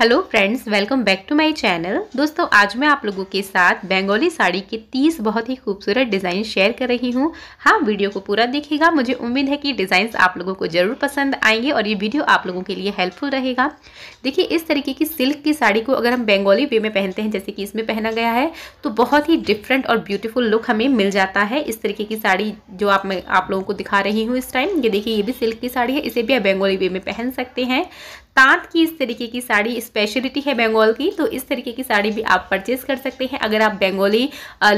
hello friends welcome back to my channel दोस्तों आज मैं आप लोगों के साथ बंगाली साड़ी के 30 बहुत ही खूबसूरत डिज़ाइन शेयर कर रही हूँ हाँ वीडियो को पूरा देखिएगा मुझे उम्मीद है कि डिज़ाइंस आप लोगों को ज़रूर पसंद आएंगे और ये वीडियो आप लोगों के लिए हेल्पफुल रहेगा देखिए इस तरीके की सिल्क की साड़ी को अगर हम बंगाली वे में पहनते हैं जैसे कि इसमें पहना गया है तो बहुत ही डिफरेंट और ब्यूटीफुल लुक हमें मिल जाता है इस तरीके की साड़ी जो आप मैं आप लोगों को दिखा रही हूँ इस टाइम ये देखिए ये भी सिल्क की साड़ी है इसे भी आप बंगाली वे में पहन सकते हैं तांत की इस तरीके की साड़ी स्पेशलिटी है बंगाल की तो इस तरीके की साड़ी भी आप परचेज कर सकते हैं अगर आप बंगाली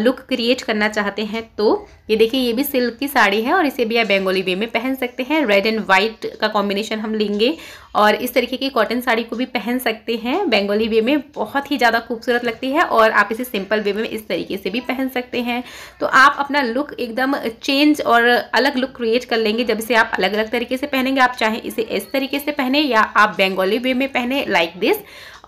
लुक क्रिएट करना चाहते हैं तो ये देखिए ये भी सिल्क की साड़ी है और इसे भी आप बंगाली वे में पहन सकते हैं रेड एंड वाइट का कॉम्बिनेशन हम लेंगे और इस तरीके की कॉटन साड़ी को भी पहन सकते हैं बेंगोली वे में बहुत ही ज़्यादा खूबसूरत लगती है और आप इसे सिंपल वे में इस तरीके से भी पहन सकते हैं तो आप अपना लुक एकदम चेंज और अलग लुक क्रिएट कर लेंगे जब इसे आप अलग अलग तरीके से पहनेंगे आप चाहें इसे इस तरीके से पहने या आप बेंगोली वे में पहने लाइक दिस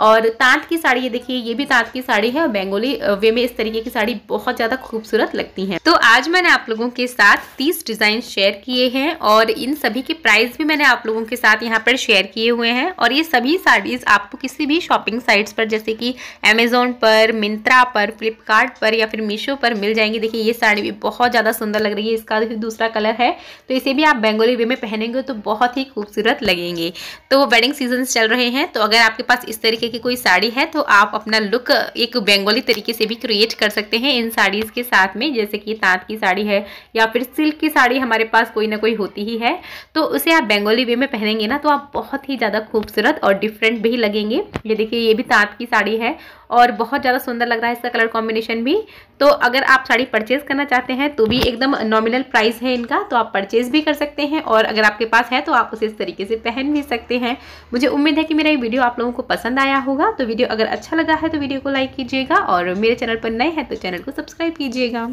और तांत की साड़ी ये देखिए ये भी तांत की साड़ी है और बेंगोली वे में इस तरीके की साड़ी बहुत ज़्यादा खूबसूरत लगती है तो आज मैंने आप लोगों के साथ तीस डिज़ाइन शेयर किए हैं और इन सभी के प्राइस भी मैंने आप लोगों के साथ यहाँ पर शेयर किए हुए हैं और ये सभी साड़ीज़ आपको किसी भी शॉपिंग साइट्स पर जैसे कि अमेजोन पर मिंत्रा पर फ्लिपकार्ट पर या फिर मीशो पर मिल जाएंगी देखिए ये साड़ी भी बहुत ज़्यादा सुंदर लग रही है इसका भी दूसरा कलर है तो इसे भी आप बेंगोली वे में पहनेंगे तो बहुत ही खूबसूरत लगेंगे तो वेडिंग सीजन चल रहे हैं तो अगर आपके पास इस तरीके तरीके की कोई साड़ी है तो आप अपना लुक एक बेंगोली तरीके से भी क्रिएट कर सकते हैं इन साड़ीज़ के साथ में जैसे कि तांत की साड़ी है या फिर सिल्क की साड़ी हमारे पास कोई ना कोई होती ही है तो उसे आप बेंगोली वे में पहनेंगे ना तो आप बहुत ही ज़्यादा खूबसूरत और डिफरेंट भी लगेंगे ये देखिए ये भी तांत की साड़ी है और बहुत ज़्यादा सुंदर लग रहा है इसका कलर कॉम्बिनेशन भी तो अगर आप साड़ी परचेज करना चाहते हैं तो भी एकदम नॉमिनल प्राइस है इनका तो आप परचेज भी कर सकते हैं और अगर आपके पास है तो आप उसे इस तरीके से पहन भी सकते हैं मुझे उम्मीद है कि मेरा ये वीडियो आप लोगों को पसंद आया आया होगा तो वीडियो अगर अच्छा लगा है तो वीडियो को लाइक कीजिएगा और मेरे चैनल पर नए हैं तो चैनल को सब्सक्राइब कीजिएगा